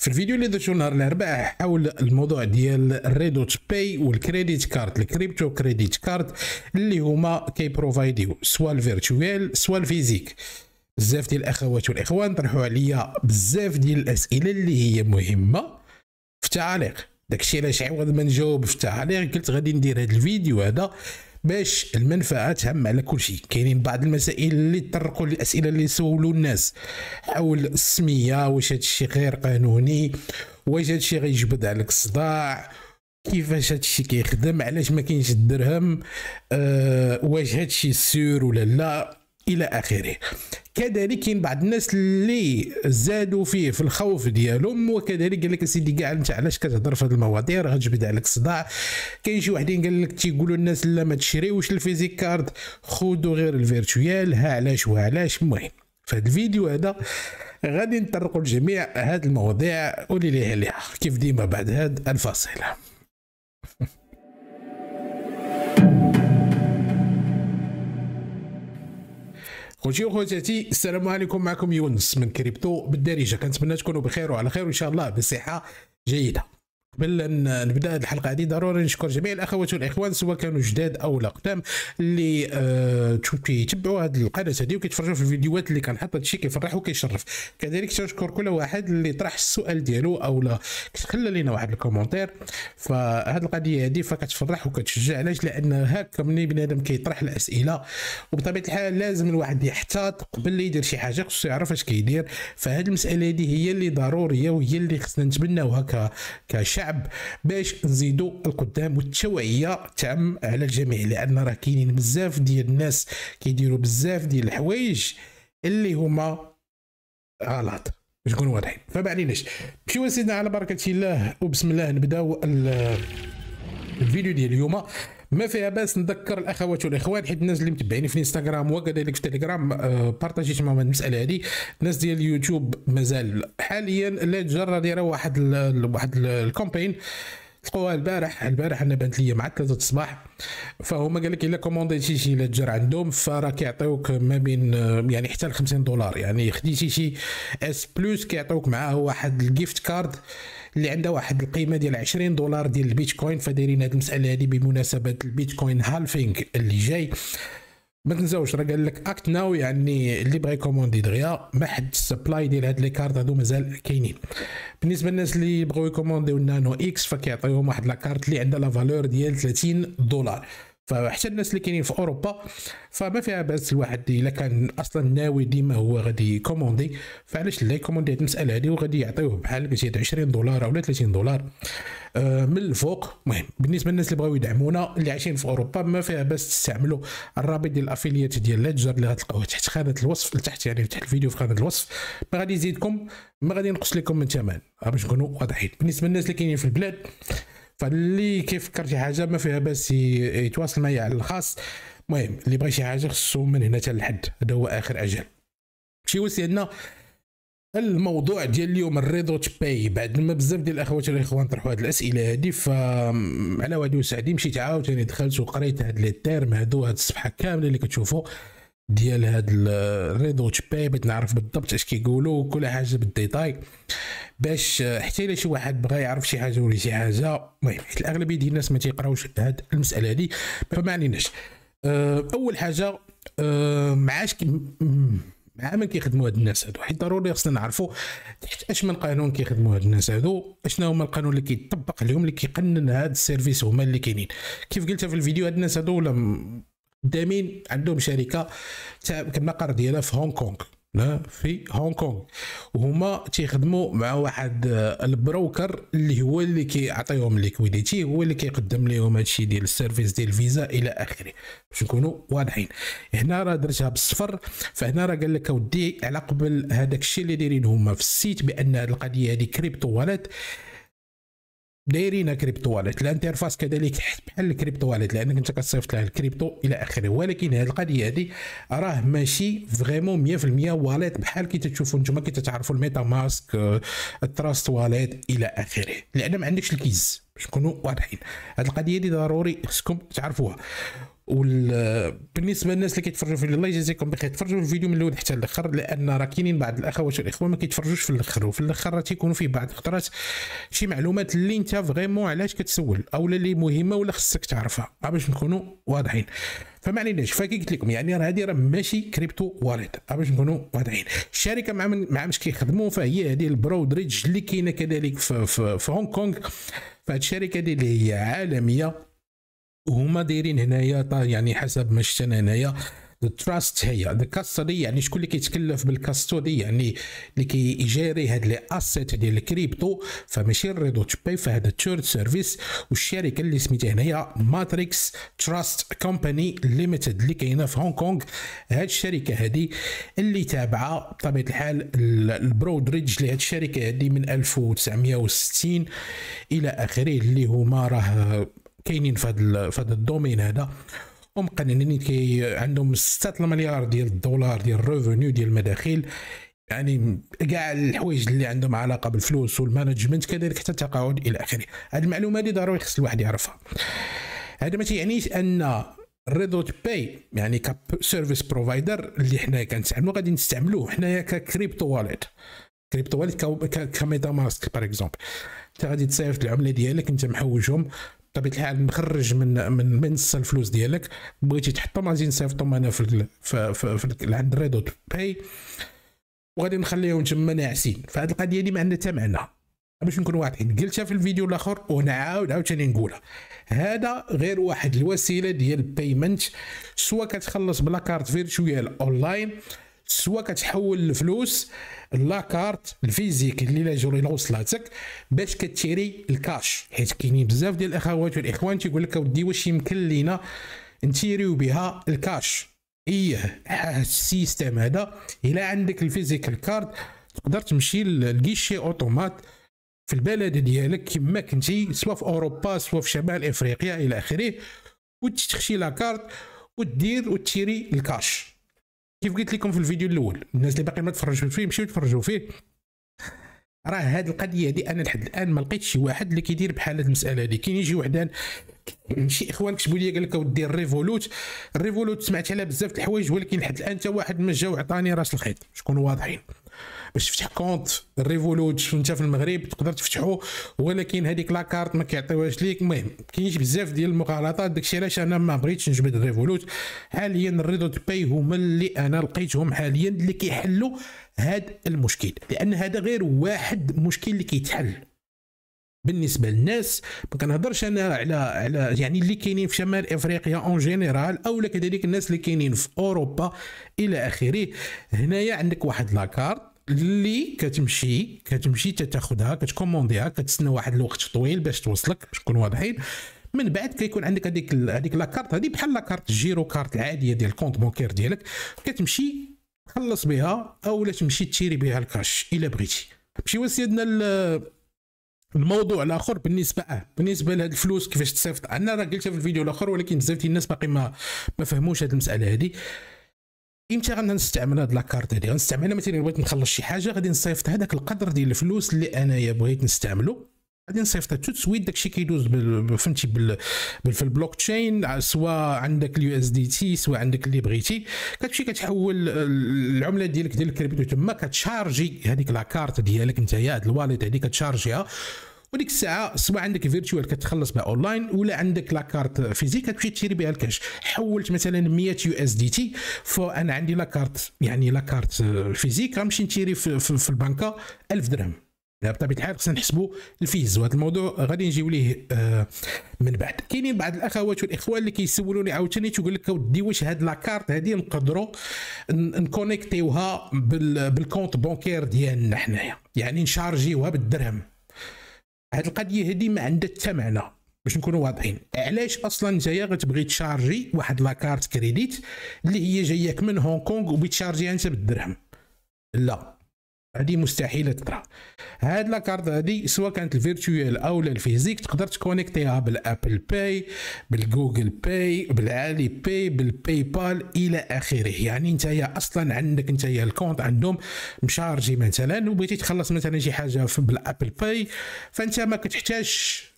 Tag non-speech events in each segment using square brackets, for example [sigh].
في الفيديو اللي درتو نهار الاربعاء حول الموضوع ديال الريدوت باي والكريديت كارد الكريبتو كريديت كارد اللي هما كيبروفايديو سوا الفيرتوال سوا الفيزيك بزاف ديال الاخوات والاخوان طرحوا عليا بزاف ديال الاسئله اللي هي مهمه في التعاليق داكشي علاش عوض ما نجاوب في التعاليق قلت غادي ندير هذا الفيديو هذا باش المنفعه تهم على كل شيء كاينين بعض المسائل اللي تطرقوا للاسئله اللي سولوا الناس حول السميه واش هذا الشيء غير قانوني واش هذا الشيء غيجبد عليك الصداع كيفاش هادشي كيخدم علاش ما كاينش الدرهم أه واش هادشي سور ولا لا الى اخره كذلك كاين بعض الناس اللي زادوا فيه في الخوف ديالهم وكذلك قال لك سيدي كاع انت علاش كتهضر في هذه المواضيع راه غتجبد عليك الصداع كاين شي وحدين قال لك تيقولوا الناس لا ما تشريوش الفيزيك كارد خذوا غير الفيرتويال ها علاش وعلاش المهم في هذا الفيديو هذا غادي نطرقوا لجميع هذه المواضيع واللي ليها كيف ديما بعد هذا الفاصل خوتي وخواتاتي السلام عليكم معكم يونس من كريبتو بالدارجه كنتمنى تكونوا بخير وعلى خير وان شاء الله بصحه جيده قبل نبدا الحلقه هذه ضروري نشكر جميع الاخوات والاخوان سواء كانوا جداد او لا قدام اللي آه كيتبعوا هذه القناه هذه وكيتفرجوا في الفيديوهات اللي كنحط هذا الشيء كيفرح وكيشرف كذلك تنشكر كل واحد اللي طرح السؤال ديالو او لا خلى لنا واحد الكومنتير فهاد القضيه هذه فكتفرح وكتشجع علاش لان هكا ملي بنادم كيطرح الاسئله وبطبيعه الحال لازم الواحد يحتاط قبل اللي يدير شي حاجه خصو يعرف اش كيدير فهاد المساله هذه هي اللي ضروريه وهي اللي خصنا نتبناوها كشعب اللاعب باش نزيدوا القدام والتوعيه تعم على الجميع لان راه كاينين بزاف ديال الناس كيديروا بزاف ديال الحوايج اللي هما غلط باش نكونوا واضحين فما عليناش نمشيو سيدنا على بركه الله وبسم الله نبداو الفيديو ديال اليوم ما فيها باس نذكر الاخوات والاخوان حيت الناس اللي متبعيني في الانستغرام وكذلك في التليجرام آه، بارطاجيت معهم المساله هذه الناس ديال اليوتيوب مازال حاليا لا جرى دايره واحد واحد الكومبين تلقوها البارح البارح انا بانت ليا مع 3 الصباح فهما قال لك الا كومونديتي شي لتجر عندهم فراه كيعطيوك ما بين آه، يعني حتى ل 50 دولار يعني خديتي شي اس بلس كيعطيوك معاه واحد الجيفت كارد اللي عندها واحد القيمه ديال 20 دولار ديال البيتكوين فدايرين هذه المساله هذه بمناسبه البيتكوين هالفينغ اللي جاي ما تنساوش راه قال لك اكت ناو يعني اللي بغى يكوموندي دغيا ما حد السبلاي ديال هاد لي كارت هادو مازال كاينين بالنسبه للناس اللي بغاو يكومونديو النانو اكس فكيعطيهم واحد لا كارت اللي عندها لا فالور ديال 30 دولار فحتى الناس اللي كاينين في اوروبا فما فيها باس الواحد الا كان اصلا ناوي ديما هو غادي كوموندي فعلاش لا كوموندي هذه المساله هذه وغادي يعطيوه بحال قلتي 20 دولار ولا 30 دولار آه، من الفوق المهم بالنسبه للناس اللي بغاو يدعمونا اللي عايشين في اوروبا ما فيها باس تستعملوا الرابط ديال الافيليات ديال ليدجر اللي غتلقاوه تحت خانه الوصف لتحت يعني تحت الفيديو في خانه الوصف ما غادي يزيدكم ما غادي ينقص لكم من ثمن باش نكونوا واضحين بالنسبه للناس اللي كاينين في البلاد فاللي طيب، كيفكر شي حاجه ما فيها باس يتواصل معايا على الخاص المهم اللي بغى شي حاجه خصو من هنا حتى لحد هذا هو اخر اجل شي وسي عندنا الموضوع ديال اليوم الريدوت باي بعد ما بزاف ديال الاخوات والاخوان طرحوا هذه الاسئله هذه ف على وادي وسعدي مشيت عاوتاني دخلت وقريت هاد لي تيرم هادو هاد الصفحه كامله اللي كتشوفوا ديال هاد الريدو تشباي بغيت نعرف بالضبط اش كيقولوا كل حاجه بالديتاي باش آه، حتى الا شي واحد بغى يعرف شي حاجه ولا شي حاجه المهم حيت الاغلبيه ديال الناس ما تيقراوش هاد المساله هادي فما عليناش آه، اول حاجه آه، معاش مع من كيخدموا هاد الناس هادو حيت ضروري خصنا نعرفوا تحت اش من قانون كيخدموا هاد الناس هادو اشنو هما القانون اللي كيطبق عليهم اللي كيقنن هاد السيرفيس هما اللي كاينين كيف قلتها في الفيديو هاد الناس هادو ولا قدامين عندهم شركه تاع النقر ديالها في هونغ كونغ لا في هونغ كونغ وهما تيخدموا مع واحد آه، البروكر اللي هو اللي كيعطيهم ليكويديتي هو اللي كيقدم لهم هادشي ديال السيرفيس ديال الفيزا الى اخره باش نكونوا واضحين هنا راه درتها بالصفر فهنا راه قال لك اودي على قبل هذاك الشيء اللي دايرين هما في السيت بان هذه القضيه هذه كريبتو والات دايرين كريبتو واليت الانترفاس كذلك بحال الكريبتو واليت لانك انت كتصيفط له الكريبتو الى اخره ولكن هذه القضيه هذه راه ماشي فريمون 100% واليت بحال كي تشوفوا نتوما كي تعرفوا الميتا ماسك التراست واليت الى اخره لان ما عندكش الكيز باش نكونوا واضحين هذه القضيه هذه ضروري خصكم تعرفوها وبالنسبه للناس اللي كيتفرجوا في الله يجازيكم بخير تفرجوا الفيديو من الاول حتى الاخر لان راه كاينين بعض الاخوات والاخوه ما كيتفرجوش في الاخر وفي الاخر راه تيكونوا فيه بعض الخطرات شي معلومات اللي انت فريمون علاش كتسول او اللي مهمه ولا خصك تعرفها أه، باش نكونوا واضحين فما عليناش فكي قلت لكم يعني راه هذه راه ماشي كريبتو واليت أه، باش نكونوا واضحين الشركه مع من مع مش كيخدموا فهي هذه البرودريج اللي كاينه كذلك في, في, في هونغ كونغ فهاد الشركه اللي هي عالميه وهما دايرين هنايا يعني حسب ما شفنا انا هنايا التراست هي الكاستوري يعني شكون اللي كيتكلف بالكاستوري يعني اللي كيجيري هاد لي اسيت ديال الكريبتو فماشي الريدو تشبي فهاد تشورد سيرفيس والشركه اللي سميتها هنايا ماتريكس تراست كومباني ليميتد اللي كاينه في هونغ كونغ هاد الشركه هادي اللي تابعه بطبيعه الحال البرود ريدج لهاد الشركه هادي من 1960 الى اخره اللي هما راه كاينين في هذا في هذا الدومين هذا ومقننين كي عندهم 6 المليار ديال الدولار ديال الريفينيو ديال المداخيل يعني كاع الحوايج اللي عندهم علاقه بالفلوس والمانجمنت كذلك حتى التقاعد الى اخره هذه المعلومه هذه ضروري خص الواحد يعرفها هذا ما تيعنيش ان ريدوت باي يعني سيرفيس بروفايدر اللي حنا كنستعملو غادي نستعملوه حنايا ككريبتو واليت كريبتو واليت كميتا ماسك باغ اكزومبل انت غادي تصيفط العمله ديالك انت محوجهم بطبيعه الحال مخرج من من منصه الفلوس ديالك بغيتي تحطهم غادي نصيفطهم انا في في, في, في عند ريدو باي وغادي نخليهم تما ناعسين فهاد القضيه دي ما عندها حتى معنى باش نكون واضحين قلتها في الفيديو الاخر ونعاود عاوتاني نقولها هذا غير واحد الوسيله ديال البيمنت سواء كتخلص بلا كارت فيرتويال اونلاين سواء كتحول الفلوس لاكارت الفيزيك اللي لا جوري وصلاتك باش كتيري الكاش حيت كاينين بزاف ديال الاخوات والاخوان تيقول لك اودي واش يمكن لينا نتيريو بها الكاش ايه السيستم هذا الا عندك الفيزيكال كارد تقدر تمشي للكيشي اوتومات في البلد ديالك كما كنتي سواء في اوروبا سواء في شمال افريقيا الى اخره وتشتخشي لاكارت ودير وتشري الكاش كيف قلت لكم في الفيديو الاول الناس اللي باقي ما تفرجوا فيه مشيو تفرجوا فيه راه هاد القضيه هادي انا لحد الان ما لقيتش شي واحد اللي كيدير بحال هاد المساله هادي كاين يجي وحدان شي اخوان كتبوا لي قال لك اودي الريفولوت الريفولوت سمعت عليها بزاف د الحوايج ولكن لحد الان حتى واحد ما جا وعطاني راس الخيط شكون واضحين باش تفتح كونت ريفولوت انت في المغرب تقدر تفتحو ولكن هذيك لاكارت ما كيعطيوهاش ليك المهم كاينش بزاف ديال المغالطات داكشي علاش انا ما بغيتش نجبد ريفولوت حاليا ريدوت باي هما اللي انا لقيتهم حاليا اللي كيحلوا هذا المشكل لان هذا غير واحد مشكل اللي كيتحل بالنسبه للناس ما كنهضرش انا على على يعني اللي كاينين في شمال افريقيا اون جينيرال اولا كذلك الناس اللي كاينين في اوروبا الى اخره هنايا عندك واحد لاكارت اللي كتمشي كتمشي تاخذها كتكومونديها كتسنى واحد الوقت طويل باش توصلك باش نكون واضحين من بعد كيكون عندك هذيك هذيك لاكارت هذه بحال لاكارت جيرو كارت العاديه ديال الكونت بونكير ديالك كتمشي تخلص بها لا تمشي تشيري بها الكاش الا بغيتي مشيو سيدنا الموضوع الاخر بالنسبه اه بالنسبه لهاد الفلوس كيفاش تصيفط انا راه قلتها في الفيديو الاخر ولكن بزاف ديال الناس باقي ما ما فهموش هاد المساله هذه امتى غنستعمل نستعمل هاد لاكارت هادي غنستعملها مثلا بغيت نخلص شي حاجه غادي نصيفط هذاك القدر ديال الفلوس اللي انايا بغيت نستعملو غادي نصيفطها تو سويت داكشي كيدوز فهمتي بال في البلوك تشين سواء عندك اليو اس دي تي سواء عندك اللي بغيتي كتمشي كتحول العمله ديالك ديال الكريبتو تما كتشارجي هذيك لاكارت ديالك نتايا هاد الواليت هذيك كتشارجيها وديك الساعه سواء عندك فيرتوال كتخلص بها اونلاين ولا عندك لاكارت فيزيك كتمشي تشري بها الكاش حولت مثلا 100 يو اس دي تي فانا عندي لاكارت يعني لاكارت فيزيك غنمشي نشري في, في, في البنكه 1000 درهم بطبيعه الحال خصنا نحسبوا الفيز وهذا الموضوع غادي نجيو ليه آه، من بعد كاينين بعض الاخوات والاخوان اللي كيسولوني عاوتاني تيقول لك اودي واش هاد لاكارت هادي نقدروا نكونيكتيوها بالكونت بونكير ديالنا حنايا يعني نشارجيوها بالدرهم هاد القضيه هادي ما عندها حتى معنى باش نكونوا واضحين علاش اصلا نتايا غتبغي تشارجي واحد لاكارت كريديت اللي هي جاياك من هونغ كونغ وبتشارجيها انت بالدرهم لا هذه مستحيله تطرا هاد لاكارت هادي سواء كانت الفيرتويال او الفيزيك تقدر تكونيكتيها بالابل باي بالجوجل باي بالعالي باي بالباي بال الى اخره يعني انت يا اصلا عندك انت يا الكونت عندهم مشارجي مثلا وبغيتي تخلص مثلا شي حاجه بالابل باي فانت ما كتحتاجش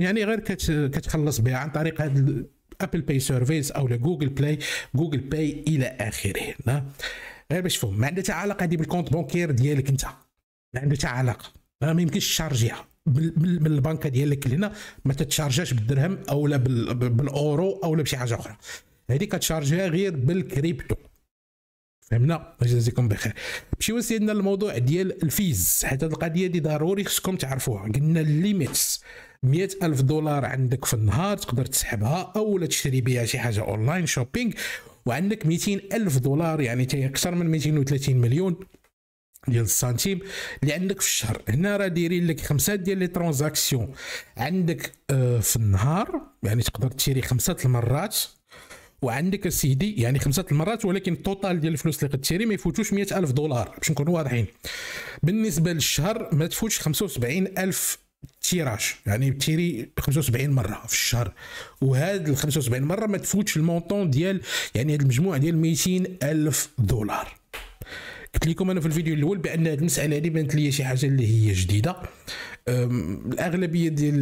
يعني غير كتخلص بها عن طريق هاد ابل باي سيرفيس او جوجل بلاي جوجل باي الى اخره غير باش تفهم ما عندها حتى علاقه هذه بالكونت بونكير ديالك انت ما عندها حتى علاقه ما يمكنش تشارجيها من البنكه ديالك هنا ما تتشارجاش بالدرهم او لا بالاورو او لا بشي حاجه اخرى هذه كتشارجيها غير بالكريبتو فهمنا جزاكم بخير مشيو سيدنا الموضوع ديال الفيز حيت هذه القضيه دي ضروري خصكم تعرفوها قلنا الليميتس مئة ألف دولار عندك في النهار تقدر تسحبها أو تشري بها شي حاجة أونلاين شوبينغ وعندك 200 ألف دولار يعني تاهي أكثر من 230 مليون ديال السنتيم اللي عندك في الشهر هنا راه دايرين لك خمسه ديال لي ترانزاكسيون عندك آه، في النهار يعني تقدر تشري خمسه المرات وعندك السيدي يعني خمسه المرات ولكن التوتال ديال الفلوس اللي غتشري ما يفوتوش 100000 دولار باش نكونوا واضحين بالنسبه للشهر ما تفوتش 75000 التيراج يعني تيري 75 مره في الشهر وهاد ال 75 مره ما تفوتش المونطون ديال يعني هاد المجموعه ديال 200 الف دولار قلت لكم انا في الفيديو الاول بان هاد المساله هذه بانت لي شي حاجه اللي هي جديده الاغلبيه ديال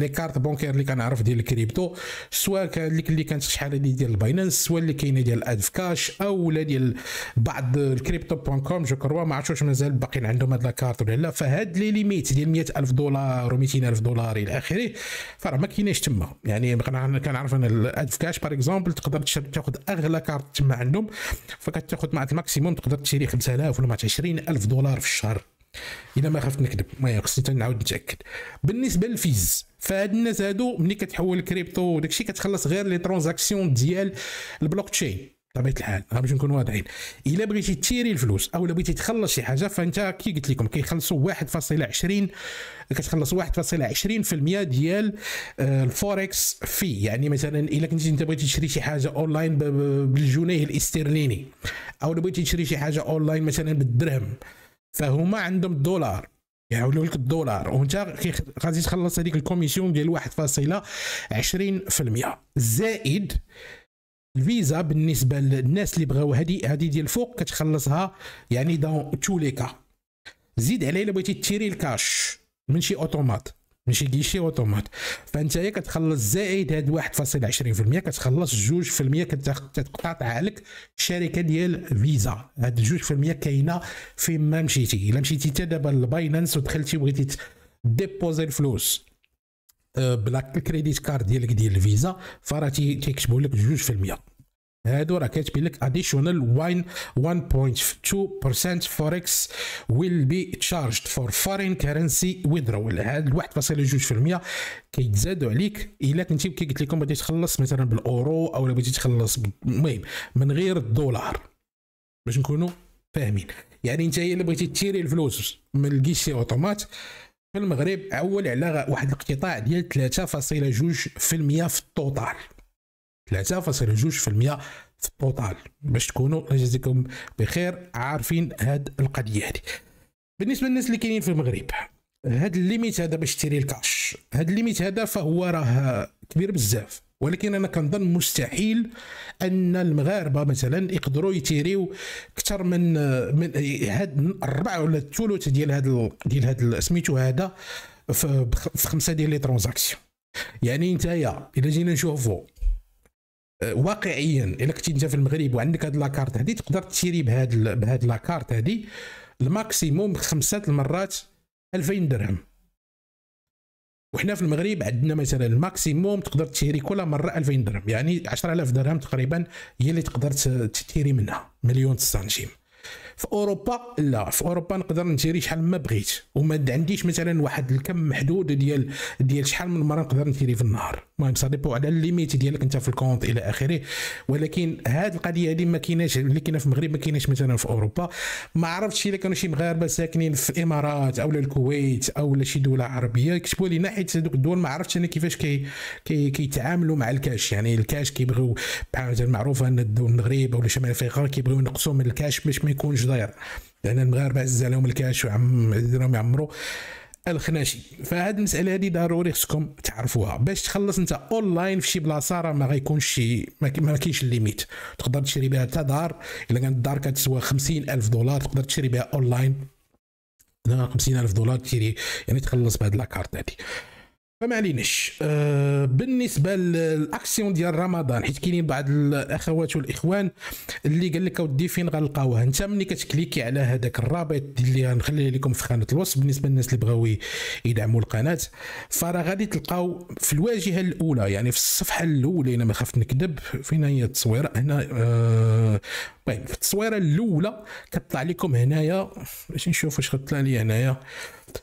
لي كارت بونكير اللي كنعرف ديال الكريبتو سواء ديك اللي كانت شحال هادي ديال الباينانس سواء اللي كاينه ديال ادف كاش او ولا ديال بعض الكريبتو بوان كوم جو كروا ما عرفتش واش مازال باقيين عندهم هاد لاكارت ولا لا فهاد لي ليميت ديال 100000 دولار و 200000 دولار الى اخره فراه ما كايناش تما يعني كنعرف انا الادف كاش باغ اكزومبل تقدر تاخذ اغلى كارت تما عندهم فكتاخذ مع الماكسيموم تقدر تشري 5000 ولا 20000 دولار في الشهر الا ما خفت نكذب ما خصني نعاود نتاكد بالنسبه للفيز فهاد الناس هادو ملي كتحول الكريبتو وداكشي كتخلص غير لي ترانزاكسيون ديال البلوك تشين بطبيعه الحال باش نكون واضحين الا بغيتي تيري الفلوس او بغيتي تخلص شي حاجه فانت كي قلت لكم كيخلصوا 1.20 كتخلص 1.20% ديال آه، الفوركس في يعني مثلا الا كنتي انت بغيتي تشري شي حاجه اونلاين بالجنيه الاسترليني او بغيتي تشري شي حاجه اونلاين مثلا بالدرهم فهما عندهم الدولار يحولوا لك الدولار وانت غادي تخلص هذيك الكوميسيون ديال 1.20% زائد الفيزا بالنسبه للناس اللي بغاو هذه هذه ديال الفوق كتخلصها يعني دون تو كا زيد عليه الا بغيتي تيري الكاش من شي اوتومات ماشي كيشي اوتومات فانت إيه كتخلص زائد هاد 1.20% كتخلص 2% كتقطع لك الشركه ديال فيزا هاد 2% كاينه فين ما مشيتي الا مشيتي حتى دابا لباينانس ودخلتي بغيتي ديبوزي الفلوس آه، بلاك الكريديت كارد ديالك ديال الفيزا فراه تيكتبوا لك 2% هادو راه كاتبين لك additional 1.2% فوركس ويل بي تشارجد فور فورين كرنسي ويدرول هاد 1.2% كيتزادوا عليك الا كنتي كي قلت لكم بغيتي تخلص مثلا بالاورو او بغيتي تخلص المهم من غير الدولار باش نكونوا فاهمين يعني انت الا بغيتي تيري الفلوس من الكيشي اوتومات في المغرب عول على واحد الاقتطاع ديال 3.2% في التوتال 3.2% في الطوطال باش تكونوا جزاكم بخير عارفين هاد القضيه هادي بالنسبه للناس اللي كاينين في المغرب هاد الليميت هذا باش تشري الكاش هاد الليميت هذا فهو راه كبير بزاف ولكن انا كنظن مستحيل ان المغاربه مثلا يقدروا يتيريو اكثر من من هاد الربع ولا الثلث ديال هاد ديال هاد سميتو هذا في خمسه ديال لي ترانزاكسيون يعني نتايا الا جينا نشوفوا واقعيا الا كنتي انت في المغرب وعندك هاد لاكارت هادي تقدر تشري بهاد بهاد لاكارت هادي الماكسيموم خمسة المرات 2000 درهم وحنا في المغرب عندنا مثلا الماكسيموم تقدر تشري كل مره 2000 درهم يعني 10000 درهم تقريبا هي اللي تقدر تشري منها مليون سنتيم في اوروبا لا في اوروبا نقدر نتيري شحال ما بغيت وما عنديش مثلا واحد الكم محدود ديال ديال شحال من مره نقدر نتيري في النهار المهم صديبو على الليميت ديالك انت في الكونت الى اخره ولكن هاد القضيه هذه ما كايناش اللي كاينه في المغرب ما كايناش مثلا في اوروبا ما عرفتش الا كانوا شي مغاربه ساكنين في الامارات او الكويت او شي دوله عربيه كتبوا لي ناحيه هذوك الدول ما عرفتش انا كيفاش كي كيتعاملوا كي مع الكاش يعني الكاش كيبغيو بحال معروفه ان الدول المغرب او شمال افريقيا كيبغيو ينقصوا من الكاش باش ما يكونش داير لان المغاربه عز عليهم الكاش وعم راهم يعمروا الخناشي فهاد المساله هذه ضروري خصكم تعرفوها باش تخلص انت اونلاين في شي بلاصه راه ما غيكونش شي ما كاينش الليميت تقدر تشري بها حتى دار الا كانت الدار كتسوى 50000 دولار تقدر تشري بها اونلاين 50000 دولار تشري يعني تخلص بهاد لاكارت هذه فما عليناش أه بالنسبه للاكسيون ديال رمضان حيت كاينين بعض الاخوات والاخوان اللي قال لك اودي فين غنلقاوها انت ملي كتكليكي على هذاك الرابط اللي غنخلي لكم في خانه الوصف بالنسبه للناس اللي بغاو يدعموا القناه فراه غادي تلقاو في الواجهه الاولى يعني في الصفحه الاولى انا ما خفت نكذب فين هي التصويره هنا أه طيب، في التصويره الاولى كتطلع لكم هنايا باش نشوف واش غتطلع لي هنايا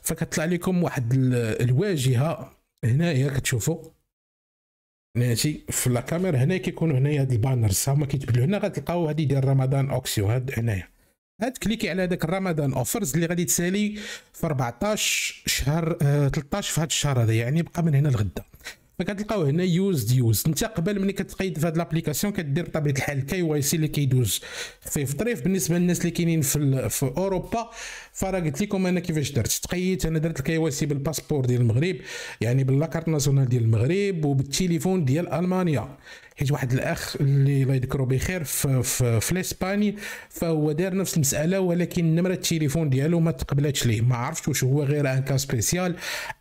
فكتطلع لكم واحد الواجهه هنايا كتشوفوا ماشي في لا كاميرا هنا كيكونوا هنايا هاد البانرز هما كيتبدلوا هنا غتلقاو هادي ديال رمضان اوكسيو هاد هنايا هاد كليكي على داك رمضان اوفرز اللي غادي تسالي في 14 شهر 13 آه، في هاد الشهر هذا يعني بقى من هنا لغدا فكتلقاو هنا يوزد يوزد انت قبل ملي كتقيد في هاد لابليكاسيون كدير بطبيعه الحال كي واي سي اللي كيدوز في طريف بالنسبه للناس اللي كاينين في في اوروبا فراه قلت لكم انا كيفاش درت تقيدت انا درت الكي واي سي بالباسبور ديال المغرب يعني باللاكارت ناسيونال ديال المغرب وبالتليفون ديال المانيا حيت واحد الاخ اللي الله يذكره بخير في, في, في الاسباني فهو دار نفس المساله ولكن نمره التليفون ديالو ما تقبلاتش ليه ما عرفتش واش هو غير ان كا سبيسيال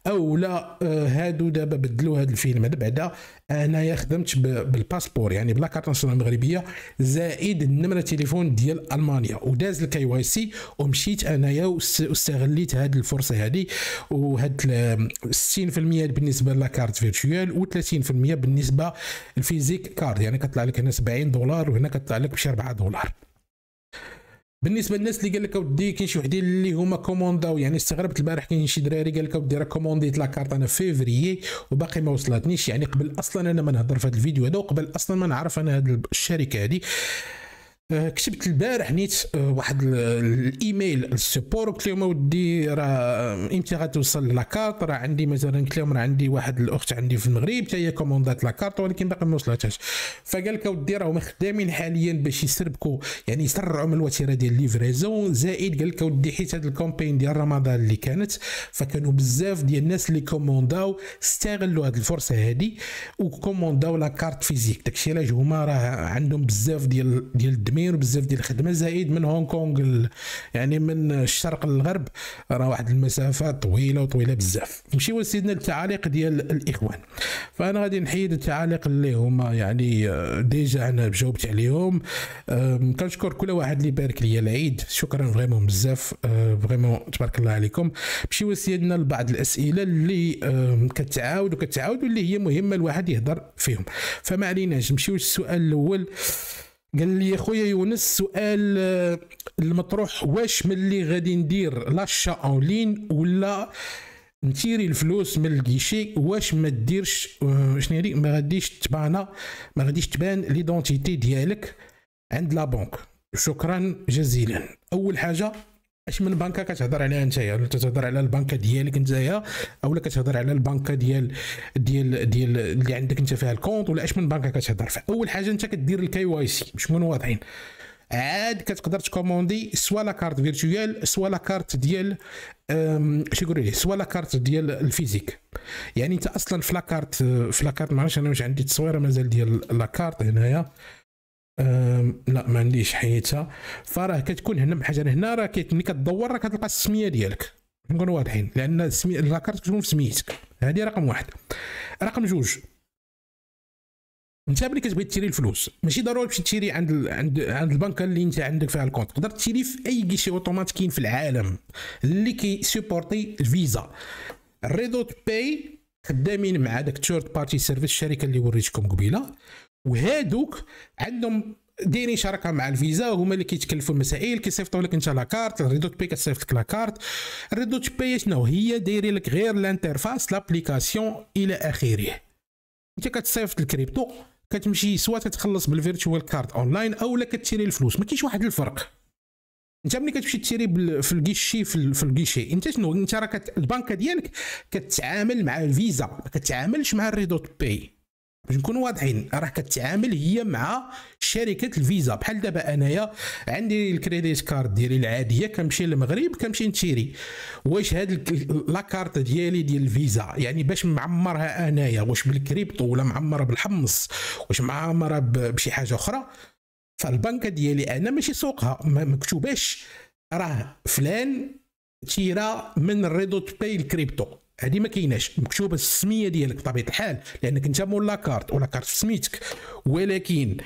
او لا آه، هادو دابا بدلوا هذا الفيلم هذا بعدا انايا خدمت بالباسبور يعني بلا كارت ناسيونال مغربيه زائد النمره تليفون ديال المانيا وداز الكي واي سي ومشيت انايا واستغليت هذه الفرصه هذه وهاد 60% بالنسبه لكارت فيرتوال و30% بالنسبه للفيزيك كارد يعني كطلع لك هنا 70 دولار وهنا كطلع لك بشي 4 دولار بالنسبه للناس اللي قال لك اودي كاين شي وحدين اللي هما كومونداو يعني استغربت البارح كاين شي دراري قال لك اودي راه كومونديت لاكارت انا فيفريي وباقي ما وصلتنيش يعني قبل اصلا انا ما نهضر في هذا الفيديو هذا وقبل اصلا ما نعرف انا هذه الشركه هذه آه، كتبت البارح نيت آه، واحد الايميل للسبور قلت لهم اودي راه آه، امتى غتوصل لاكارت راه عندي مثلا قلت لهم راه عندي واحد الاخت عندي في المغرب حتى هي كوموندات لاكارت ولكن باقي ما وصلتهاش فقال لك اودي راهم خدامين حاليا باش يسربكو يعني يسرعوا من الوتيره ديال ليفريزون زائد قال لك اودي حيت هاد الكومبين ديال رمضان اللي كانت فكانوا بزاف ديال الناس اللي كومونداو استغلوا هاد الفرصه هادي وكومونداو لاكارت فيزيك داكشي علاش هما راه عندهم بزاف ديال ديال مخدمين وبزاف ديال الخدمه زائد من هونغ كونغ يعني من الشرق للغرب راه واحد المسافه طويله وطويله بزاف نمشيو سيدنا التعاليق ديال الاخوان فانا غادي نحيد التعاليق اللي هما يعني آه، ديجا انا جاوبت عليهم كنشكر كل واحد اللي بارك لي العيد شكرا فريمون بزاف آه، فريمون تبارك الله عليكم نمشيو سيدنا لبعض الاسئله اللي كتعاود وكتعاود واللي هي مهمه الواحد يهضر فيهم فما عليناش نمشيو للسؤال الاول قال لي خويا يونس السؤال آه، المطروح واش ملي غادي ندير لاشا اون لين ولا نتيري الفلوس من الكيشي واش ما ديرش آه، شنو هذيك ما غاديش تبانا ما غاديش تبان ليدونتيتي ديالك عند لا بنك شكرا جزيلا اول حاجه اش من بنكه كتهضر عليها نتايا ولا تتهضر على البنكه ديالك نتايا اولا كتهضر على البنكه ديال ديال ديال اللي عندك انت فيها الكونت ولا اش من بنكه كتهضر فاول حاجه انت كدير الكي واي سي باش نكونوا واضحين عاد كتقدر تكوموندي سوا لا كارت فيرتويال سوا لا كارت ديال اش يقولوا سوا لا كارت ديال الفيزيك يعني انت اصلا في لا كارت في لا كارت ما انا واش عندي تصويره مازال ديال لا كارت هنايا لا ما عنديش حيتها فراه كتكون هنا بحاجه هنا راه ملي كتدور راه كتلقى السميه ديالك نكون واضحين لان السميه لاكارت كتكون في سميتك هذه رقم واحد رقم جوج انت ملي كتبغي تشري الفلوس ماشي ضروري تمشي تشري عند ال... عند عند البنكه اللي انت عندك فيها الكونت تقدر تشري في اي شيء اوتوماتيكين في العالم اللي كيسيبورتي الفيزا ريدوت باي خدامين مع داك تيرد بارتي سيرفيس الشركه اللي وريتكم قبيله وهادوك عندهم دايرين شراكه مع الفيزا هما اللي كيتكلفوا المسائل كيصيفطوا لك انت لاكارت الريدوت بي كتصيفط لك لاكارت الريدوت بي شنو هي دايره لك غير الانترفاس لابليكاسيون الى اخره انت كتصيفط الكريبتو كتمشي سوا تتخلص بالفيرتشوال كارد اونلاين او لا كتشري الفلوس ما كاينش واحد الفرق انت ملي كتمشي تشري في الكيشي في الكيشي انت شنو انت راه البنكه ديالك كتعامل مع الفيزا ما كتعاملش مع الريدوت بي باش نكونوا واضحين راه كتعامل هي مع شركه الفيزا بحال دابا انايا عندي الكريديت كارد ديالي العاديه كنمشي للمغرب كنمشي نشري واش هاد لاكارت ديالي ديال الفيزا يعني باش معمرها انايا واش بالكريبتو ولا معمره بالحمص واش معمره بشي حاجه اخرى فالبنكه ديالي انا ماشي سوقها ما مكتوباش راه فلان تيرا من ريدوت باي الكريبتو هذه ما كايناش مكتوبه السميه ديالك بطبيعه الحال لانك انت مول لاكارت ولا كارت سميتك ولكن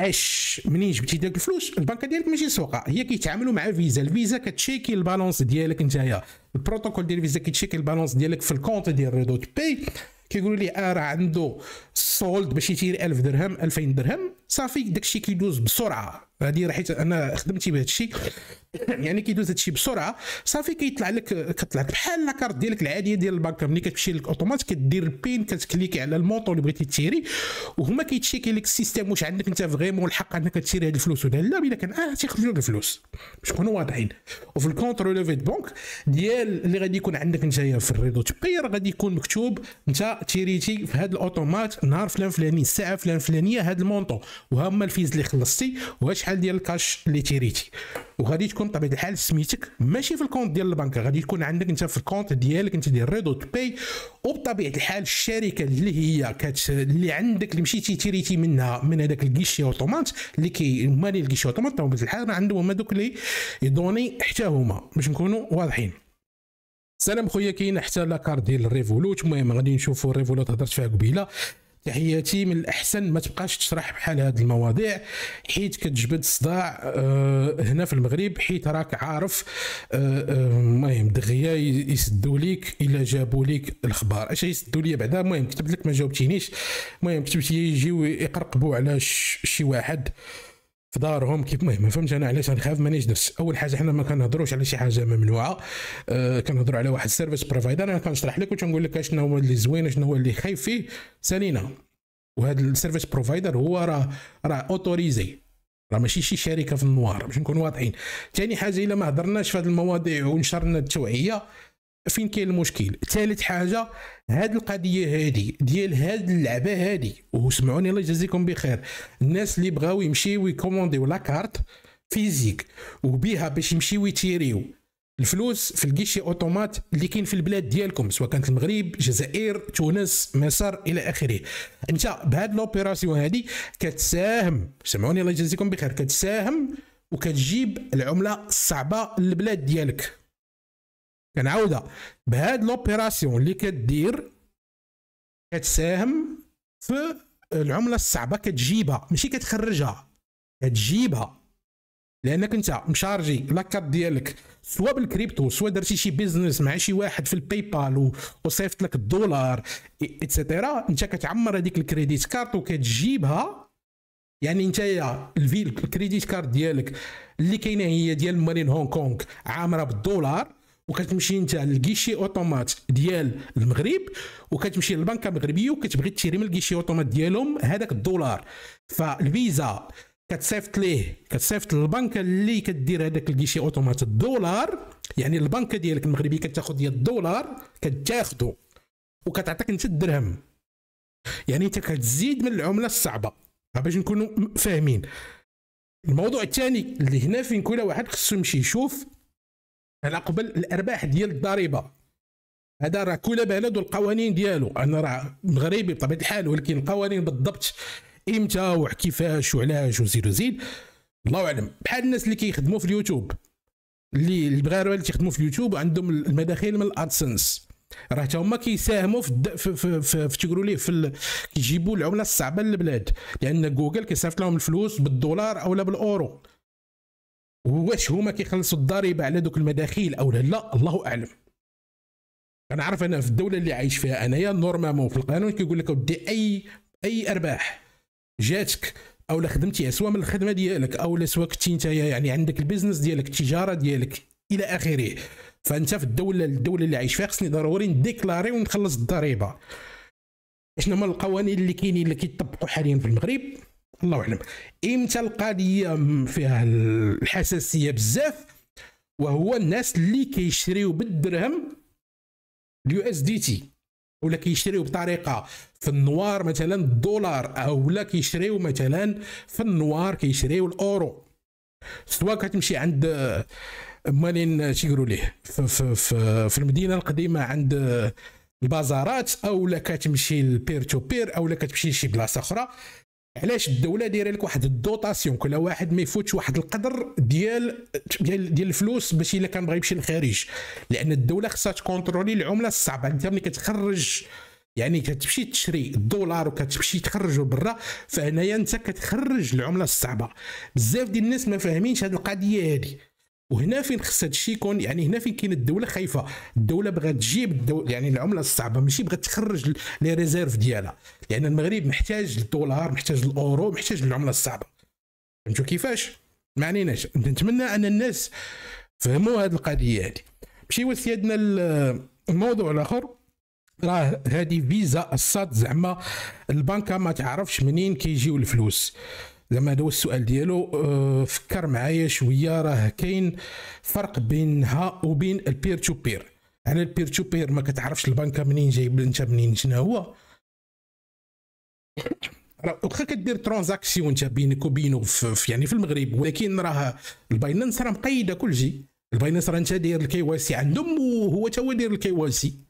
اش منين جبتي داك الفلوس البنكه ديالك ماشي سوقه هي كيتعاملوا مع فيزا الفيزا كتشيكي البالونس ديالك نتايا البروتوكول ديال الفيزا كيتشيكي البالونس ديالك في الكونت ديال ريدوت بي كيقولوا لي اه راه عنده سولد باش يدير 1000 درهم 2000 درهم صافي داكشي كيدوز بسرعه هذه حيت انا خدمتي بهذا الشيء [coughs] يعني كيدوز هذا الشيء بسرعه صافي كيطلع لك كطلع بحال لاكارت ديالك العاديه ديال البنك ملي كتمشي لك اوتومات كدير البين كتكليكي على الموطو اللي بغيتي تيري وهما كيتشيكي لك السيستيم واش عندك انت فريمون الحق انك تيري هذه الفلوس ولا لا الا كان اه تيخرجوا لك الفلوس باش نكونوا واضحين وفي الكونت ريليفي بنك ديال اللي غادي يكون عندك انت في الريدو تبير غادي يكون مكتوب انت تيريتي في هذا الاوتومات نهار فلان فلاني الساعه فلان فلانيه هذا المونطو وها هما الفيز اللي خلصتي وها شحال ديال الكاش اللي تيريتي وغادي تكون بطبيعه الحال سميتك ماشي في الكونت ديال البنك غادي تكون عندك انت في الكونت ديالك انت ديال ريدوت باي وبطبيعه الحال الشركه اللي هي كت... اللي عندك اللي مشيتي تيريتي منها من هذاك الكيشي اوتومات اللي كي مالي الكيشي اوتومات طبيعه الحال عندهم هما دوك اللي يدوني حتى هما باش نكونوا واضحين سلام خويا كاين حتى لاكار ديال ريفولوت المهم غادي نشوفوا ريفولوت هضرت فيها قبيله تحياتي من الاحسن ما تبقاش تشرح بحال هذه المواضيع حيت كتجبد صداع أه هنا في المغرب حيت راك عارف آه، آه، المهم أه دغيا يسدوا ليك الا جابوا ليك الخبار اش يسدوا لي بعدا المهم كتبت لك ما جاوبتينيش المهم كتبت لي يجيو يقرقبوا على شي واحد في دارهم كيف المهم ما فهمتش انا علاش نخاف مانيش درس اول حاجه حنا ما كنهضروش على شي حاجه ممنوعه أه كنهضروا على واحد السيرفيس بروفايدر انا كنشرح لك وتنقول لك شنو هو اللي زوين شنو هو اللي خايف فيه سالينا وهذا السيرفيس بروفايدر هو راه راه اوتوريزي راه ماشي شي شركه في النوار باش نكون واضحين ثاني حاجه الا ما هضرناش في هذه المواضيع ونشرنا التوعيه فين كاين المشكل ثالث حاجه هاد القضيه هادي ديال هاد اللعبه هادي وسمعوني الله يجازيكم بخير الناس اللي بغاو يمشيو لا لاكارت فيزيك وبيها باش يمشيو يتيريو الفلوس في الكيشي اوتومات اللي كاين في البلاد ديالكم سواء كانت المغرب الجزائر تونس مصر الى اخره انت بهاد لوبيراسيون هادي كتساهم سمعوني الله يجازيكم بخير كتساهم وكتجيب العمله الصعبه للبلاد ديالك كنعاودها يعني بهاد لوبيراسيون اللي كدير كتساهم في العمله الصعبه كتجيبها ماشي كتخرجها كتجيبها لانك انت مشارجي لاكارت ديالك سواء بالكريبتو سواء درتي شي بيزنس مع شي واحد في الباي بال وصيفط لك الدولار اتسيتيرا انت كتعمر هذيك الكريديت كارت وكتجيبها يعني انت الفيل الكريديت كارت ديالك اللي كاينه هي ديال مارين هونغ كونغ عامره بالدولار وكتمشي انت للكيشي اوتومات ديال المغرب وكتمشي للبنكه المغربيه وكتبغي تشري من الكيشي اوتومات ديالهم هذاك الدولار فالفيزا كتصيفط ليه كتصيفط للبنكه اللي كدير هذاك الكيشي اوتومات الدولار يعني البنكه ديالك المغربيه كتاخذ ديال الدولار كتاخذو وكتعطيك انت الدرهم يعني انت كتزيد من العمله الصعبه باش نكونوا فاهمين الموضوع الثاني اللي هنا فين كل واحد خصو يمشي يشوف على قبل الارباح ديال الضريبه هذا راه كل بلد والقوانين ديالو انا راه مغربي بطبيعه الحال ولكن القوانين بالضبط امتى وكيفاش وعلاش وزيد وزيد الله اعلم بحال الناس اللي كيخدموا في اليوتيوب اللي المغاربه اللي كيخدموا في اليوتيوب عندهم المداخيل من الادسنس راه حتى هما كيساهموا في الد... في في, في, في تيقولوا ليه في ال... كيجيبوا العمله الصعبه للبلاد لان جوجل كيصيفط لهم الفلوس بالدولار او بالاورو واش هما كيخلصوا الضريبه على دوك المداخيل او لا الله اعلم انا عارف انا في الدوله اللي عايش فيها انايا نورمالمون في القانون كيقول لك ودي اي اي ارباح جاتك او خدمتي خدمتيها سواء من الخدمه ديالك او لا سواء كنتي انت يعني عندك البيزنس ديالك التجاره ديالك الى اخره فانت في الدوله الدوله اللي عايش فيها خصني ضروري نديكلاري ونخلص الضريبه شنو هما القوانين اللي كاينين اللي كيطبقوا حاليا في المغرب الله اعلم امتى القضيه فيها الحساسيه بزاف وهو الناس اللي كيشريو بالدرهم اليو اس دي تي ولا كيشريو بطريقه في النوار مثلا الدولار او لا كيشريو مثلا في النوار كيشريو الاورو سواء كتمشي عند مالين تيقولوا ليه في, في, في, في المدينه القديمه عند البازارات او لا كتمشي للبير تو بير او لا كتمشي لشي بلاصه اخرى علاش الدوله دايره لك واحد الدوطاسيون كل واحد ما يفوتش واحد القدر ديال ديال ديال الفلوس باش الا كان بغى يمشي للخارج لان الدوله خصها تكونترولي العمله الصعبه انت ملي كتخرج يعني كتمشي تشري الدولار وكتمشي تخرجه برا فهنايا انت كتخرج العمله الصعبه بزاف ديال الناس ما فاهمينش هذه القضيه هذه وهنا فين خص هذا الشيء يكون يعني هنا فين كاين الدوله خايفه الدوله بغات تجيب الدولة يعني العمله الصعبه ماشي بغات تخرج لي ريزيرف ديالها لان يعني المغرب محتاج للدولار محتاج للاورو محتاج للعمله الصعبه فهمتوا كيفاش ما عنيناش نتمنى ان الناس فهموا هذه القضيه هذه مشيو سيادنا الموضوع الاخر راه هذه فيزا الصاد زعما البنكه ما تعرفش منين كيجيو الفلوس زعما هذا هو السؤال ديالو آه، فكر معايا شويه راه كاين فرق بينها وبين البير تو بير على البير تو بير ما كتعرفش البنكه منين جايب انت منين شنو هو واخا كدير ترانزاكسيون انت بينك وبينه في يعني في المغرب ولكن راه الباينانس راه مقيده كلشي الباينانس راه انت داير الكي واي سي عندهم وهو تا هو داير الكي واي سي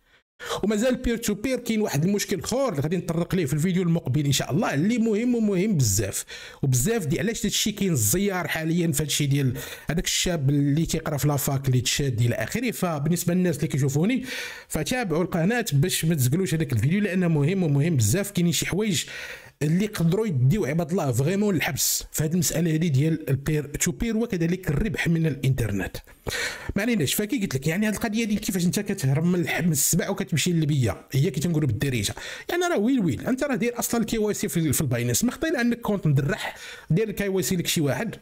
ومازال بير تو بير كاين واحد المشكل اخر اللي غادي نطرق ليه في الفيديو المقبل ان شاء الله اللي مهم ومهم بزاف وبزاف دي علاش الشيء كاين الزيار حاليا في هذا الشيء ديال هذاك الشاب اللي كيقرا في لافاك اللي تشاد الى اخره فبالنسبه للناس اللي كيشوفوني فتابعوا القناه باش ما تزقلوش هذاك الفيديو لانه مهم ومهم بزاف كاينين شي حوايج اللي يقدروا يديو عباد الله فريمون للحبس في هذه المساله هذه ديال البير تو بير وكذلك الربح من الانترنت ما عليناش فكي قلت لك يعني هذه القضيه هذه كيفاش انت كتهرب من الحبس السبع وكتمشي للبيه هي كي تنقولوا بالدارجه يعني راه ويل ويل انت راه داير اصلا الكي واي سي في الباينس ما خطينا انك كونت مدرح داير الكي واي سي لك شي واحد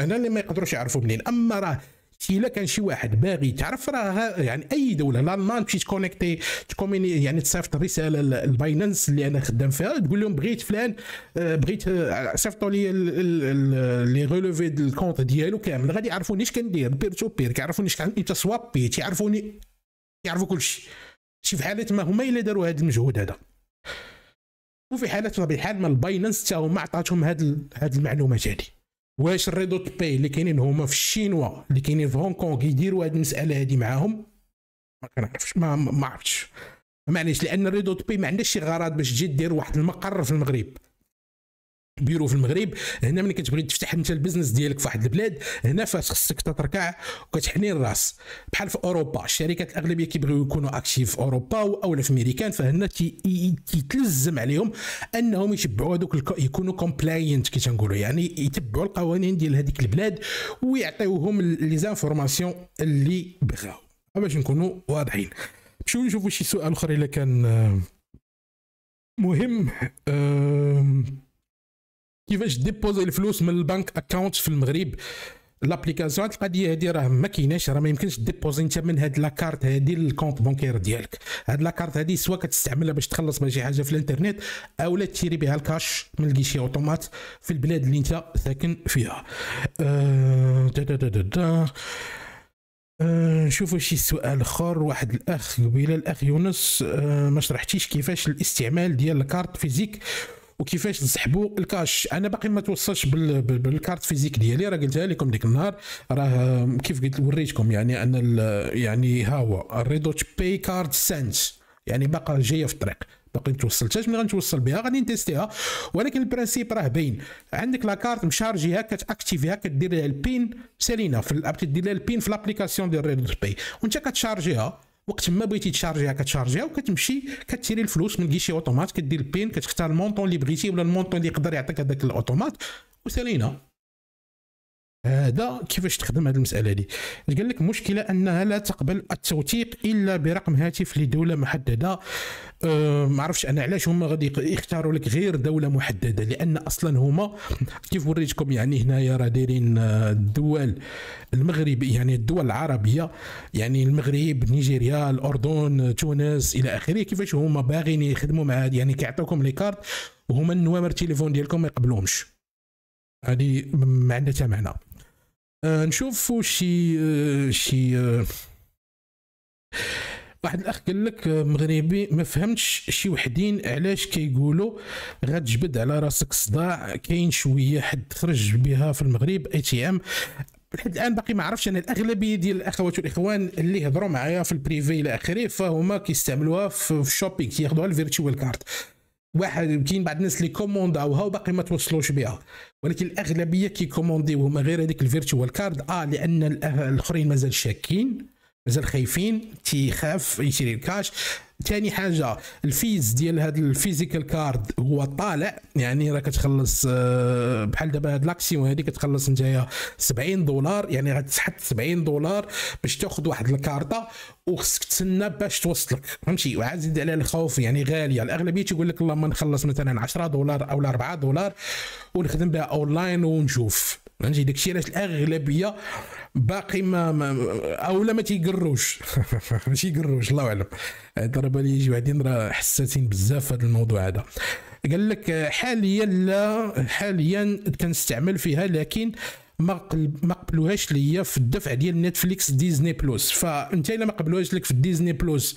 هنا اللي ما يقدروش يعرفوا منين اما راه كي الا كان شي واحد باغي تعرف راه يعني اي دوله الالمان تمشي تكونيكتي تكوميني يعني تصيفط رساله للباينانس اللي انا خدام فيها تقول لهم بغيت فلان آه، بغيت آه، صيفطوا لي لي ريلوفي الكونت ديالو كامل غادي يعرفوني اش كندير بير تو بير كيعرفوني اش امتى سوابيت تيعرفوني يعرفوا كلشي شي في حاله ما هما الا داروا هذا المجهود هذا وفي حاله بحال ما الباينانس حتى هما عطاتهم هاد المعلومات هذه واش الريدوت باي اللي كاينين هما في الشينوا اللي كاينين في هونغ كونغ يديروا هذه المساله هذه معاهم ما كنعرفش ما ما عرفتش معليش لان الريدوت باي ما عندهاش شي غرض باش تجي دير واحد المقر في المغرب بيرو في المغرب هنا ملي كتبغي تفتح انت البزنس ديالك في واحد البلاد هنا فاش خصك تتركع وكتحني الراس بحال في اوروبا الشركات الاغلبيه كيبغيو يكونوا اكتيف في اوروبا اولا في امريكان فهنا كيتلزم عليهم انهم يشبعوا هذوك يكونوا كومبلاينت كي تنقولوا يعني يتبعوا القوانين ديال هذيك البلاد ويعطيوهم لي زانفورماسيون اللي بغاو باش نكونوا واضحين نمشيو نشوفوا شي سؤال اخر الا كان آه، مهم أه كيفاش ديبوزي الفلوس من البنك اكونت في المغرب لابليكاسيون هاد القضيه هادي راه ما كايناش راه ما يمكنش ديبوزي انت من هاد لاكارت هادي للكونت بونكير ديالك هاد لاكارت هادي سوا كتستعملها باش تخلص من شي حاجه في الانترنت اولا تشري بها الكاش من الكيشي اوتومات في البلاد اللي انت ساكن فيها أه دا دا دا دا دا. أه نشوفوا شي سؤال اخر واحد الاخ قبيله الاخ يونس أه ما شرحتيش كيفاش الاستعمال ديال الكارت فيزيك وكيفاش تسحبوا الكاش انا باقي ما توصلش بالكارت فيزيك ديالي راه قلتها لكم ديك النهار راه كيف قلت وريتكم يعني انا يعني ها هو الريدوتش باي كارد سنس يعني باقا جايه في الطريق باقي ما توصلتهاش ملي غنتوصل بها غادي نتيستيها ولكن البرانسيب راه باين عندك لاكارت مشارجيها كتاكتيفيها كدير لها البين سالينا في الاب تدير لها البين في لابليكاسيون ديال ريدوت باي وانت كتشارجيها وقت ما بغيتي تشارجيها كتشارجيها وكتمشي كتيري الفلوس من كيشي اوتومات كدير البين كتختار المونطون اللي بغيتي ولا المونطون اللي يقدر يعطيك هذاك الاوتومات وسالينا هذا كيفاش تخدم هذه المساله دي قال لك المشكله انها لا تقبل التوثيق الا برقم هاتف لدوله محدده أه ما عرفش انا علاش هما غادي يختاروا لك غير دوله محدده لان اصلا هما كيف وريتكم يعني هنايا راه دايرين أه، الدول المغرب يعني الدول العربيه يعني المغرب نيجيريا الاردن تونس الى اخره كيفاش هما باغيين يخدموا مع يعني كيعطيوكم لي كارت وهما النوامر التليفون ديالكم ما يقبلوهمش هذه ما عندها حتى معنى آه، نشوفوا شي آه، شي آه، واحد الاخ قال لك مغربي ما فهمتش شي وحدين علاش كيقولوا غتجبد على راسك صداع كاين شويه حد خرج بها في المغرب اي تي ام لحد الان باقي ما عرفتش انا الاغلبيه ديال الاخوات والاخوان اللي هضروا معايا في البريفي الى اخره فهما كيستعملوها في الشوبينغ كياخذوها الفيرتشوال كارت واحد يمكن بعض الناس اللي هاو باقي ما توصلوش بها ولكن الاغلبيه وهما غير هذيك الفيرتشوال كارد اه لان الاخرين مازال شاكين مازال خايفين تيخاف يشري الكاش ثاني حاجه الفيز ديال هاد الفيزيكال كارد هو طالع يعني راه كتخلص آه، بحال دابا هاد لاكسيون هادي كتخلص نتايا 70 دولار يعني غتحط 70 دولار باش تاخذ واحد الكارطه وخصك تسنى باش توصلك فهمتي وعاد زيد على الخوف يعني غاليه الاغلبيه تيقول لك اللهم نخلص مثلا 10 دولار او 4 دولار ونخدم بها اونلاين ونشوف فهمتي داكشي علاش الاغلبيه باقي ما, ما اولا ما تيقروش [laughs] ماشي يقروش الله اعلم حيت راه بالي يجي بعدين راه حساسين بزاف في هذا الموضوع هذا قال لك حاليا لا حاليا كنستعمل فيها لكن ما ما قبلوهاش ليا في الدفع ديال نتفليكس ديزني بلوس فانت الا ما قبلوهاش لك في ديزني بلوس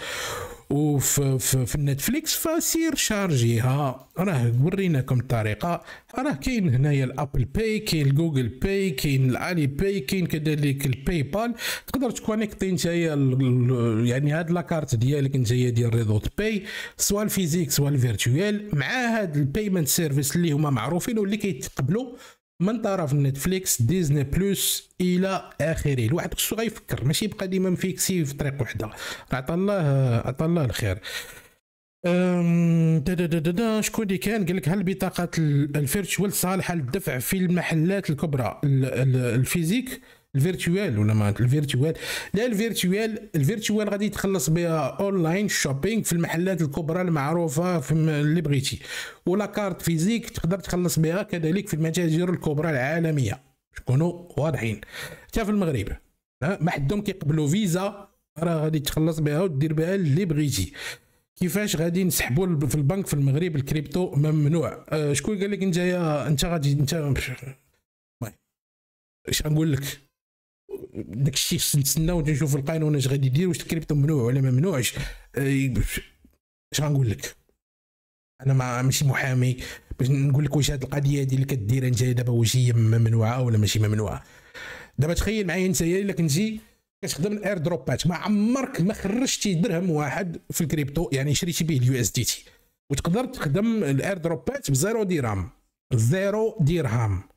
وفي في, في نتفليكس فسير شارجيها راه وريناكم الطريقه راه كاين هنايا الابل باي كاين الجوجل باي كاين الالي باي كاين كذلك الباي بال تقدر تكونيكتي انت يعني هاد لاكارت ديالك هي ديال ريزوت باي سواء الفيزيك سواء الفيرتويال مع هاد البيمنت سيرفيس اللي هما معروفين واللي كيتقبلوا من طرف نتفليكس ديزني بلس الى اخره الواحد خصو غيفكر ماشي يبقى ديما مفيكسي في طريق وحده راه عطا الله عطى الله الخير شكون اللي كان قال لك هل بطاقه الفيرتشوال صالحه للدفع في المحلات الكبرى الفيزيك الفيرتوال ولا ما الفيرتوال لا الفيرتوال الفيرتوال غادي تخلص بها اونلاين شوبينغ في المحلات الكبرى المعروفه في اللي بغيتي ولا كارت فيزيك تقدر تخلص بها كذلك في المتاجر الكبرى العالميه تكونوا واضحين حتى في المغرب ما حدهم كيقبلوا فيزا راه غادي تخلص بها ودير بها اللي بغيتي كيفاش غادي نسحبوا في البنك في المغرب الكريبتو ممنوع أه شكون قال لك انت يا انت غادي انت اش نقول لك داك الشيء نتسناو نشوف القانون اش غادي يدير واش الكريبتو ممنوع ولا ما ممنوعش اش غنقول لك انا ما ماشي محامي باش نقول لك واش هذه القضيه هذه اللي كدير انت دابا واش هي ممنوعه ولا ماشي ممنوعه دابا تخيل معايا انت الا كنتي كتخدم الاير دروبات ما عمرك ما خرجتي درهم واحد في الكريبتو يعني شريتي به اليو اس دي تي وتقدر تخدم الاير دروبات بزيرو 0 درهم 0 درهم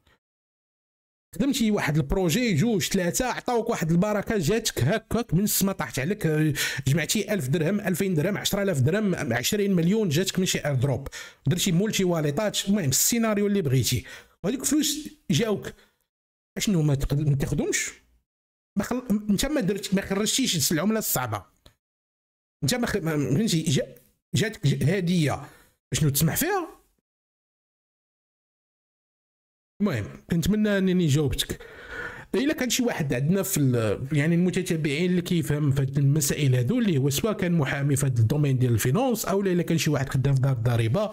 خدمتي واحد البروجي جوج ثلاثه عطاوك واحد البركه جاتك هكاك من السما طاحت عليك آه، جمعتي 1000 درهم 2000 درهم 10000 درهم 20 مليون جاتك من شي اير دروب درتي مولتي واليطات المهم السيناريو اللي بغيتي وهذوك الفلوس جاوك اشنو ما تاخذهمش ما خل... انت ما درت ما خرجتيش العمله الصعبه انت ما خ... فهمتي جاتك هديه اشنو تسمح فيها المهم كنتمنى انني جاوبتك الا كان شي واحد عندنا في يعني المتتبعين اللي كيفهم في هاد المسائل هادو اللي هو سواء كان محامي في هاد الدومين ديال الفينونس او الا كان شي واحد خدام في دار الضريبه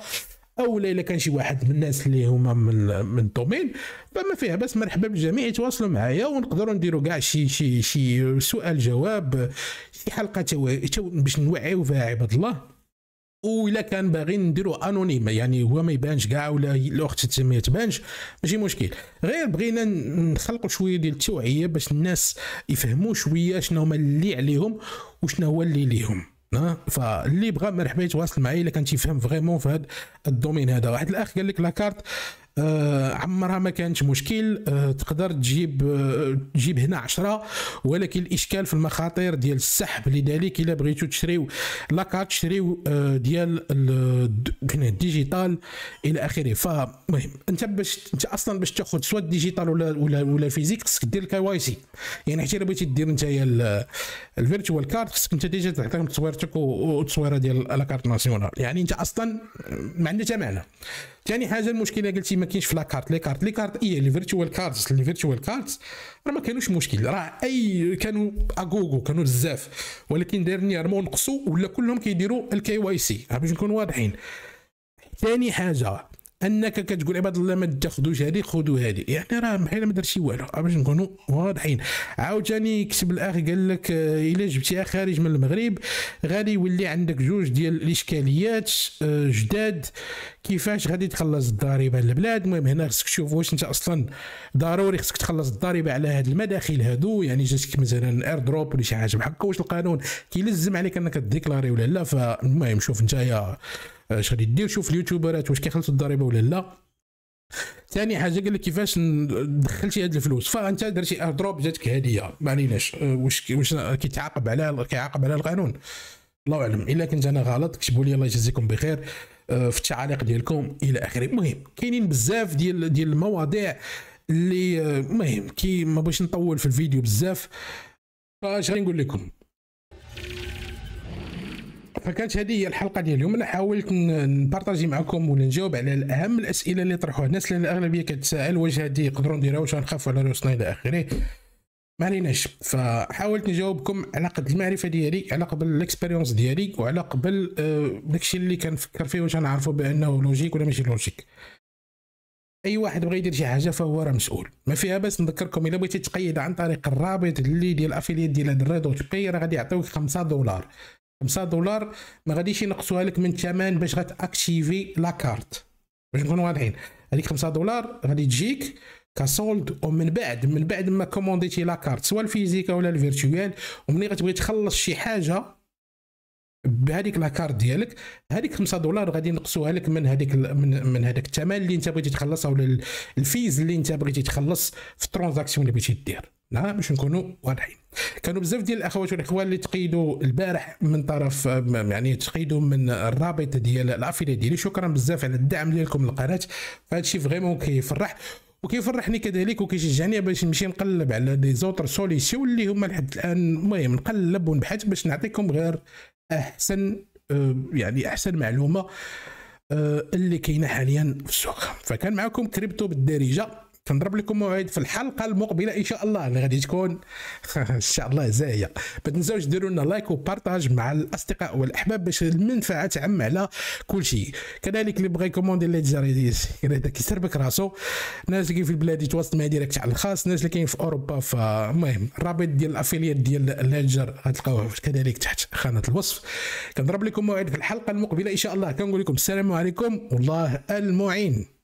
او الا كان شي واحد من الناس اللي هما من من الدومين فما فيها بس مرحبا بالجميع يتواصلوا معايا ونقدروا نديروا كاع شي شي شي سؤال جواب شي حلقه تو... تو... باش نوعيو فيها عباد الله وإلا كان باغي نديرو انونيم يعني هو ما يبانش كاع ولا الاخت ما تبانش ماشي مشكل غير بغينا نخلقوا شويه ديال التوعيه باش الناس يفهموا شويه شنو هما اللي عليهم وشنو هو اللي ليهم فاللي بغى مرحبا يتواصل معايا الا كان تيفهم فريمون في هذا الدومين هذا واحد الاخ قال لك لاكارت آه، عمرها ما كانت مشكل آه، تقدر تجيب آه، تجيب هنا 10 ولكن الاشكال في المخاطر ديال السحب لذلك الا بغيتو تشريو لاكارت آه ديال الديجيتال الى اخره فالمهم انت باش انت اصلا باش تاخذ سواء الديجيتال ولا ولا ولا فيزيك خصك دير الكي واي سي يعني حتى الا بغيتي دير انت الفيرتوال كارت خصك انت ديجا تعطيهم تصويرتك والتصويره ديال لاكارت ناسيونال يعني انت اصلا ما عندها معنى ثاني يعني حاجه المشكله قلتي ما كاينش في لاكارت لي كارت لي كارت اي لي فيرتوال كارتس لي فيرتوال كارتس راه ما كانوش مشكل راه اي كانوا اغوغو كانوا بزاف ولكن ديرنييرمون نقصوا ولا كلهم كيديروا الكي واي سي باش نكون واضحين ثاني حاجه انك كتقول عباد الله ما تاخذوش هذه خذوا هذه يعني راه بحال ما دار شي والو باش نكونوا واضحين عاوتاني كتب الاخ قال لك آه، الا جبتيها خارج من المغرب غادي يولي عندك جوج ديال الاشكاليات آه، جداد كيفاش غادي تخلص الضريبه للبلاد المهم هنا خصك تشوف واش انت اصلا ضروري خصك تخلص الضريبه على هاد المداخل هادو يعني جاتك مثلا اير دروب ولا شي حاجه بحال هكا واش القانون كيلزم عليك انك ديكلاري ولا لا فالمهم شوف يا اش غادي دير شوف اليوتيوبرات واش كيخلصوا الضريبه ولا لا ثاني حاجه قال لك كيفاش دخلتي هاد الفلوس فانت درتي اه دروب جاتك هديه ما عليناش اه واش واش اه كيتعاقب على كيعاقب على القانون الله اعلم الا كنت انا غلط كتبوا لي الله يجازيكم بخير في التعاليق ديالكم الى اخره المهم كاينين بزاف ديال ديال المواضيع اللي المهم كي ما بغيتش نطول في الفيديو بزاف فاش غنقول لكم فكانت هذه هي الحلقه ديال اليوم انا حاولت نبارطاجي معكم ولا نجاوب على اهم الاسئله اللي طرحوها الناس لان الاغلبيه كتسائل واش هذه يقدروا نديروها واش غنخافوا على روسنا الى اخره ما عليناش فحاولت نجاوبكم على قد المعرفه ديالي على قبل الاكسبيريونس ديالي وعلى قبل آه، داكشي اللي كنفكر فيه واش غنعرفوا بانه لوجيك ولا ماشي لوجيك اي واحد بغى يدير شي حاجه فهو راه مسؤول ما فيها باس نذكركم الا بغيتي تقيد عن طريق الرابط اللي ديال الافيليت ديال هاد الريدوت بي راه غادي يعطيوك 5 دولار 5 دولار ما غاديش ينقصوها لك من الثمن باش غتاكتيفي لا كارت باش نكونوا واضحين هذيك 5 دولار غادي تجيك كسولد ومن بعد من بعد ما كومونديتي لا كارت سواء الفيزيكا ولا الفيرتوال ومني غتبغي تخلص شي حاجه بهذيك لاكارت ديالك هذيك 5 دولار غادي ينقصوها لك من هذيك من من هذاك الثمن اللي انت بغيتي تخلص او الفيز اللي انت بغيتي تخلص في الترانزاكسيون اللي بغيتي دير نعم باش نكونوا واضحين كانوا بزاف ديال الاخوات والاخوان اللي تقيدوا البارح من طرف يعني تقيدوا من الرابط ديال الافيلي ديالي شكرا بزاف على الدعم ديالكم للقناه فهذا الشيء فريمون كيفرح وكيفرحني كذلك وكيشجعني باش نمشي نقلب على لي زوتر سوليسيون اللي هما لحد الان المهم نقلب ونبحث باش نعطيكم غير احسن آه، يعني احسن معلومه آه، اللي كاينه حاليا في السوق فكان معكم كريبتو بالدارجه تنضرب لكم موعد في الحلقه المقبله ان شاء الله اللي غادي تكون [laughs] ان شاء الله زاهيه ما تنساوش ديروا لنا لايك وبارطاج مع الاصدقاء والاحباب باش المنفعه تعم على كل شيء كذلك اللي بغى يكوموندي اللي داك يسربك راسو الناس اللي كاين في البلاد يتواصل معايا ديريكت على الخاص الناس اللي كاين في اوروبا فالمهم الرابط ديال الافيليات ديال لينجر غتلقاوه كذلك تحت خانه الوصف كنضرب لكم موعد في الحلقه المقبله ان شاء الله كنقول لكم السلام عليكم والله المعين